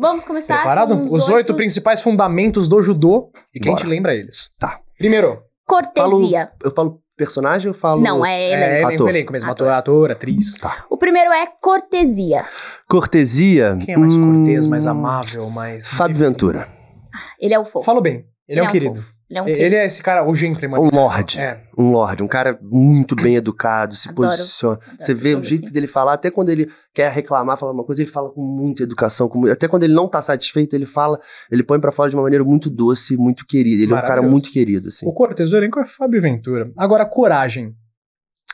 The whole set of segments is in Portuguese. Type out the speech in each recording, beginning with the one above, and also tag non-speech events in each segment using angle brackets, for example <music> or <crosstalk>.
Vamos começar Preparado? com os, os oito... principais fundamentos do judô e quem te lembra eles. Tá. Primeiro, cortesia. Falo, eu falo personagem, eu falo... Não, é ele, é, é elenco, elenco mesmo, ator. ator, atriz. Tá. O primeiro é cortesia. Cortesia... Quem é mais cortês, mais hum, amável, mais... Fábio Ventura. Ah, ele é o fofo. Falo bem. Ele, é ele é um querido. Fofo. Ele é, um ele é esse cara, o gentleman. Um lord. É. Um lord. Um cara muito bem educado, se adoro, posiciona. Adoro, Você vê o jeito assim. dele falar, até quando ele quer reclamar, falar uma coisa, ele fala com muita educação. Com... até quando ele não tá satisfeito, ele fala, ele põe para fora de uma maneira muito doce, muito querida. Ele é um cara muito querido, assim. O Cortes, o elenco é Fábio Ventura. Agora, coragem.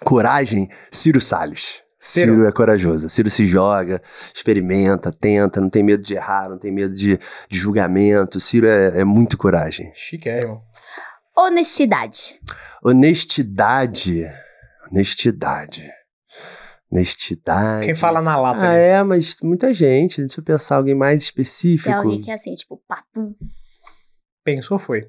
Coragem, Ciro Salles. Ciro. Ciro é corajoso. Ciro se joga, experimenta, tenta, não tem medo de errar, não tem medo de, de julgamento. Ciro é, é muito coragem. É, irmão? Honestidade. Honestidade. Honestidade. Honestidade. Quem fala na lata. Ah, né? é, mas muita gente. Deixa eu pensar alguém mais específico. É alguém que é assim, tipo, papum. Pensou, foi.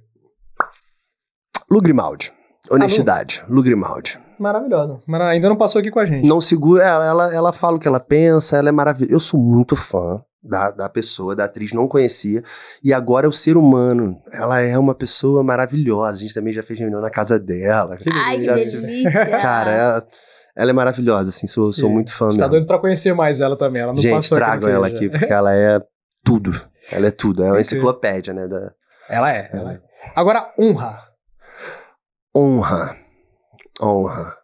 Lugrimaldi. Honestidade. Lugrimaldi maravilhosa. Ainda não passou aqui com a gente. Não segura. Ela, ela, ela fala o que ela pensa, ela é maravilhosa. Eu sou muito fã da, da pessoa, da atriz, não conhecia. E agora é o ser humano. Ela é uma pessoa maravilhosa. A gente também já fez reunião na casa dela. Ai, que delícia! Cara, ela, ela é maravilhosa, assim, sou, sou é. muito fã dela. Tá doido pra conhecer mais ela também. Ela não gente, tragam ela aqui, né? porque ela é tudo. Ela é tudo. É uma enciclopédia, né? Da... Ela é, ela é. Agora, honra. Honra. Honra.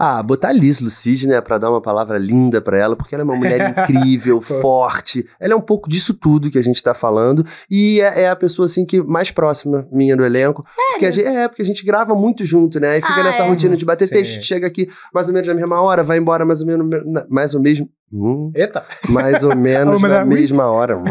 Ah, botar Liz Lucide, né, pra dar uma palavra linda para ela, porque ela é uma mulher <laughs> incrível, forte. Ela é um pouco disso tudo que a gente tá falando. E é, é a pessoa, assim, que mais próxima minha do elenco. Sério? Porque gente, é, porque a gente grava muito junto, né? E fica ah, nessa é. rotina de bater Sim. texto, chega aqui mais ou menos na mesma hora, vai embora mais ou menos, mais ou menos, Hum, Eita! Mais ou <laughs> menos na mesma hora. <laughs>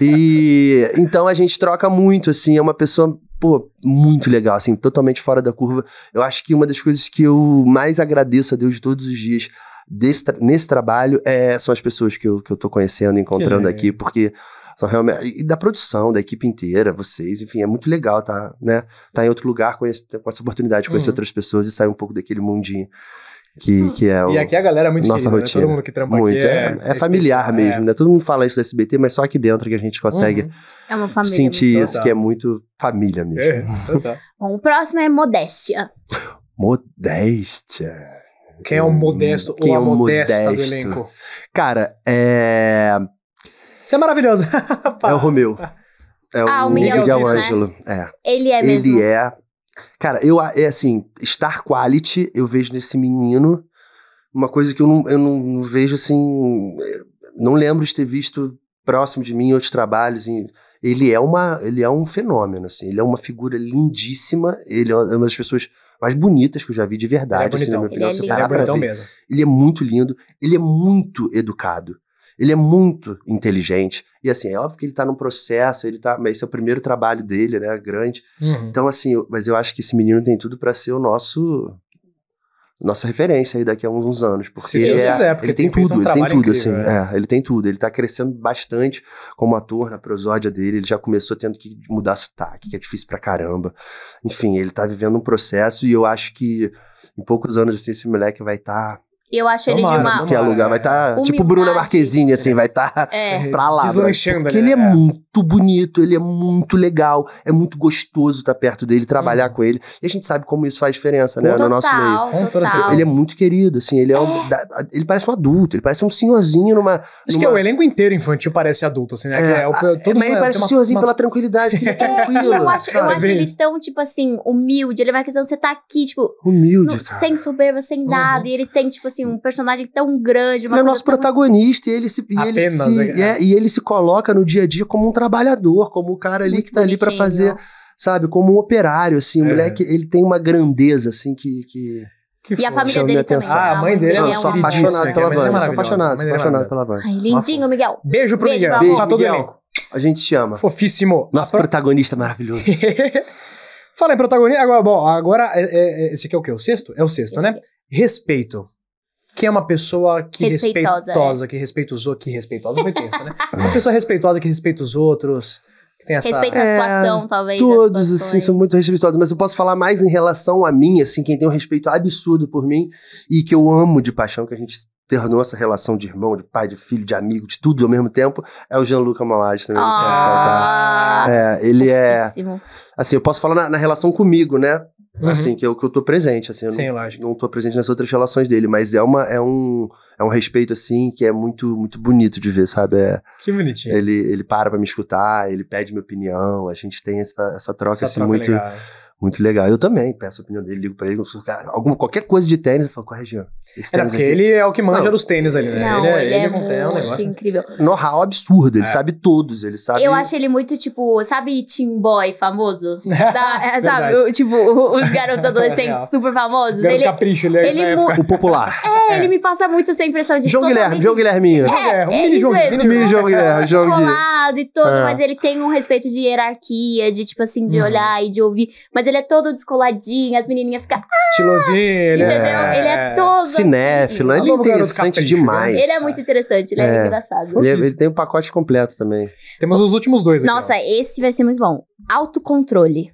e então a gente troca muito, assim, é uma pessoa, pô, muito legal, assim, totalmente fora da curva. Eu acho que uma das coisas que eu mais agradeço a Deus todos os dias desse, nesse trabalho é, são as pessoas que eu, que eu tô conhecendo, encontrando aqui, porque são realmente e da produção, da equipe inteira, vocês, enfim, é muito legal tá, né? Tá em outro lugar com, esse, com essa oportunidade de conhecer uhum. outras pessoas e sair um pouco daquele mundinho. Que, hum. que é o, e aqui a galera é muito nossa querida, né? rotina. Né? Todo mundo que trampa muito. aqui é, é, é familiar é. mesmo, né? Todo mundo fala isso do SBT, mas só aqui dentro que a gente consegue uhum. É sentir né? isso, que é muito família mesmo. É, <laughs> Bom, o próximo é modéstia. Modéstia. Quem é o modesto Quem ou a é modesta modesto? do elenco? Cara, é. Você é maravilhoso. <laughs> é o Romeu. Ah. É ah, o, o Miguel Miguel Ângelo. Né? É. Ele é mesmo. Ele é Cara, eu, é assim, Star Quality, eu vejo nesse menino uma coisa que eu não, eu não, não vejo, assim, não lembro de ter visto próximo de mim outros trabalhos. Em, ele é uma, ele é um fenômeno, assim, ele é uma figura lindíssima, ele é uma das pessoas mais bonitas que eu já vi de verdade, ele é bonito assim, na minha opinião. É é bonitão mesmo. Ele é muito lindo, ele é muito educado. Ele é muito inteligente. E assim, é óbvio que ele está num processo, ele tá. Mas esse é o primeiro trabalho dele, né? Grande. Uhum. Então, assim, eu, mas eu acho que esse menino tem tudo para ser o nosso. Nossa referência aí daqui a uns, uns anos. Porque, Sim, ele, é, é, porque ele, tem, tem tudo, um ele tem tudo, incrível, assim. É. é. ele tem tudo. Ele tá crescendo bastante como ator na prosódia dele. Ele já começou tendo que mudar sotaque, que é difícil pra caramba. Enfim, ele tá vivendo um processo e eu acho que em poucos anos assim, esse moleque vai estar tá eu acho ele de uma. Que alugar, vai estar. Tá, tipo Bruna Marquezine, assim, vai estar tá é. é. pra lá. Deslanchando, Porque ele é, é, muito bonito, ele é muito legal, é muito gostoso estar tá perto dele, trabalhar hum. com ele. E a gente sabe como isso faz diferença, né? Total, no nosso meio. É, total. Ele é muito querido, assim, ele é um, Ele parece um adulto, ele parece um senhorzinho numa. Acho numa... que é o elenco inteiro infantil parece adulto, assim, né? É, é, o, todo ele parece um senhorzinho uma... pela tranquilidade, que ele é <laughs> tranquilo. eu acho, eu acho ele tão, tipo assim, humilde. Ele vai querer você tá aqui, tipo. Humilde. No, sem soberba, sem uhum. nada. E ele tem, tipo assim, um personagem tão grande. Uma ele é nosso tão... Assim. protagonista e ele, se, e, Apenas, ele se, é, é e ele se coloca no dia a dia como um trabalhador, como o cara ali Muito que tá ali para fazer, sabe, como um operário, assim. O é. moleque, ele tem uma grandeza, assim, que. que... que e a família dele também. Ah, a mãe dele é, é uma apaixonada pela Vânia. É apaixonado, apaixonado pela Vânia. Ai, lindinho, Miguel. Beijo pro Miguel. Beijo, pra todo Miguel. A gente te ama. Fofíssimo. Nosso pra... protagonista maravilhoso. <laughs> Fala em protagonista, agora, bom, agora é, é, esse aqui é o quê? O sexto? É o sexto, né? Respeito que é uma pessoa que respeitosa, é. respeitosa é. que respeita os outros, que respeitosa foi tenso, né? <laughs> uma pessoa respeitosa que respeita os outros, que tem essa... Respeita a é, situação, é, talvez. Todos, assim, são muito respeitosos, mas eu posso falar mais em relação a mim, assim, quem tem um respeito absurdo por mim e que eu amo de paixão, que a gente tornou essa relação de irmão, de pai, de filho, de amigo, de tudo ao mesmo tempo, é o Jean-Luc Malat também. Né? Ah, é, ele é... Assim, eu posso falar na, na relação comigo, né? uhum. assim, que é o que eu tô presente, assim, eu Sim, não, estou não tô presente nas outras relações dele, mas é, uma, é, um, é um respeito, assim, que é muito, muito bonito de ver, sabe? É, que bonitinho. Ele, ele para pra me escutar, ele pede minha opinião, a gente tem essa, essa troca, essa assim, troca muito... Legal muito legal. Eu também peço a opinião dele, ligo pra ele. Cara, alguma, qualquer coisa de tênis, eu falo, com a Regiane. é, porque aqui... ele é o que manja não, dos tênis ali, né? Não, ele, é- ele, é, ele é, é um negócio. Assim. incrível. Know-how absurdo, ele é. sabe todos, ele sabe... Eu acho ele muito, tipo, sabe Team Boy famoso? <laughs> da, é, sabe, tipo, os garotos <laughs> é adolescentes super famosos? Garoto ele, capricho, ele, né? <laughs> ele é O popular. É, ele me passa muito essa impressão de... João Guilherme, João Guilherminho. É, um mini João Guilherme. Mini João Guilherme, João Guilherme. e todo, mas ele tem um respeito de hierarquia, de, tipo assim, de uhum. olhar e de ouvir. Mas mas ele é todo descoladinho, as menininhas ficam. Ah! Estilosinho, né? Entendeu? Ele é todo. Assim. Cinéfilo, assim. ele é interessante capricho, demais. Né? Ele é muito interessante, ele é, é. engraçado. Ele, é- ele, tem um pacote completo também. Temos os últimos dois aqui. Nossa, ó. esse vai ser muito bom. Autocontrole.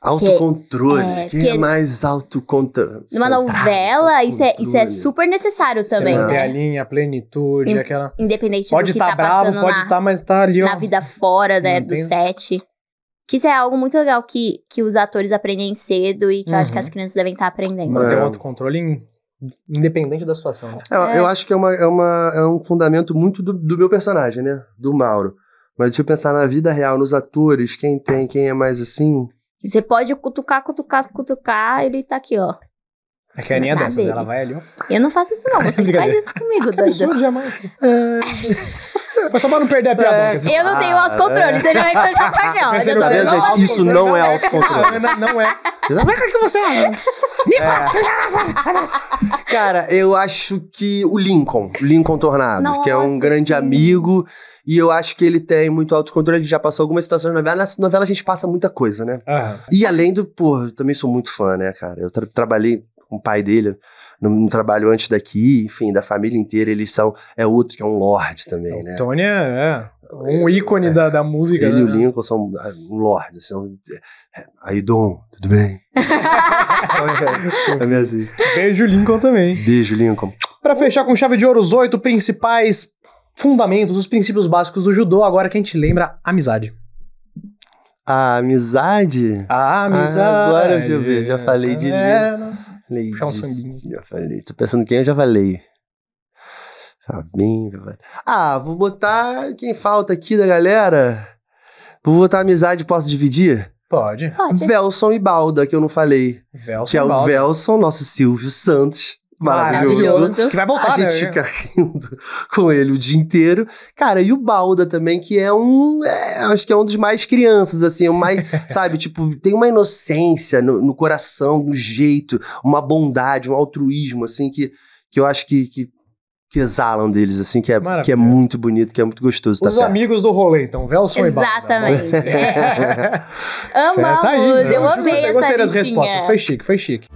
Autocontrole. É, é, é mais autocontrole? Numa novela, isso é, isso é super necessário também. Manter né? a linha, plenitude, In, aquela. Independente pode do que tá, tá bravo, passando. Pode estar, tá, mas tá ali, ó. Na vida fora, né? Não do tem... set. Que isso é algo muito legal que, que os atores aprendem cedo e que uhum. eu acho que as uhum. crianças devem estar tá aprendendo. Manter um é. autocontrole em independente da situação. Né? É, é. Eu acho que é, uma, é, uma, é um fundamento muito do, do, meu personagem, né? Do Mauro. Mas deixa eu pensar na vida real, nos atores, quem tem, quem é mais assim. Você pode cutucar, cutucar, cutucar, ele tá aqui, ó. É que a Aninha é dessa, ela vai ali, ó. Eu não faço isso, não. Você faz isso comigo, <laughs> doido. jamais. <laughs> Mas só pra não perder a piada. É, eu não tenho ah, autocontrole, é. você já vai o Isso é não é autocontrole. Não, não é. Como é que você é? é. Cara, eu acho que o Lincoln, Lincoln Tornado, Nossa, que é um grande sim. amigo, e eu acho que ele tem muito autocontrole, ele já passou algumas situações na novela. Nessa novela a gente passa muita coisa, né? Uhum. E além do, pô, eu também sou muito fã, né, cara? Eu tra trabalhei com o pai dele no, trabalho antes daqui, enfim, da família inteira, eles são. É outro que é um lord também, né? Tony é, é um ícone é, da, da música. Ele né? e o né? Lincoln são ah, um lord. São, é, aí, Dom, tudo bem? <laughs> é assim. Beijo, Lincoln também. Beijo, Lincoln. Para fechar com chave de ouro, os oito principais fundamentos, os princípios básicos do judô, agora que a gente lembra, amizade. A amizade? A ah, amizade. Ah, agora eu já já falei de. É, falei puxar um sambinho. Já falei. Tô pensando quem eu já falei. Fabinho, tá já Ah, vou botar quem falta aqui da galera. Vou botar amizade, posso dividir? Pode. Pode. Velson e Balda, que eu não falei. Velson que é o Velson, nosso Silvio Santos. Maravilhoso. maravilhoso. Que vai voltar, A né? gente fica <laughs> rindo com ele o dia inteiro. Cara, e o Balda também, que é um. É, acho que é um dos mais crianças, assim, é o mais. <laughs> sabe, tipo, tem uma inocência no, no, coração, no jeito, uma bondade, um altruísmo, assim, que, que eu acho que, que que exalam deles, assim, que é, que é muito bonito, que é muito gostoso. Os tá amigos do rolê, então, Velson e Balda né? Exatamente. <laughs> É. Amamos, tá aí, né? eu amei eu gostei, essa Gostei das listinha. respostas, foi chique, foi chique.